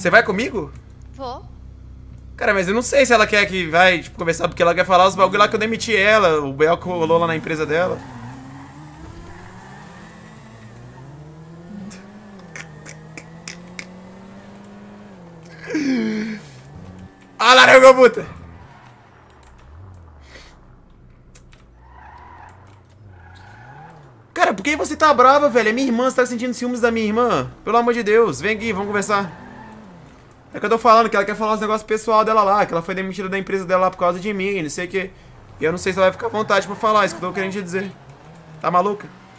Você vai comigo? Vou. Cara, mas eu não sei se ela quer que vai, tipo, conversar, porque ela quer falar os bagulho lá que eu demiti ela, o Bel rolou lá na empresa dela. Ah, laranja puta! Cara, por que você tá brava, velho? É minha irmã, você tá sentindo ciúmes da minha irmã? Pelo amor de Deus, vem aqui, vamos conversar. É o que eu tô falando, que ela quer falar os negócios pessoal dela lá, que ela foi demitida da empresa dela lá por causa de mim, não sei o que. E eu não sei se ela vai ficar à vontade pra falar, isso que eu tô querendo te dizer. Tá maluca?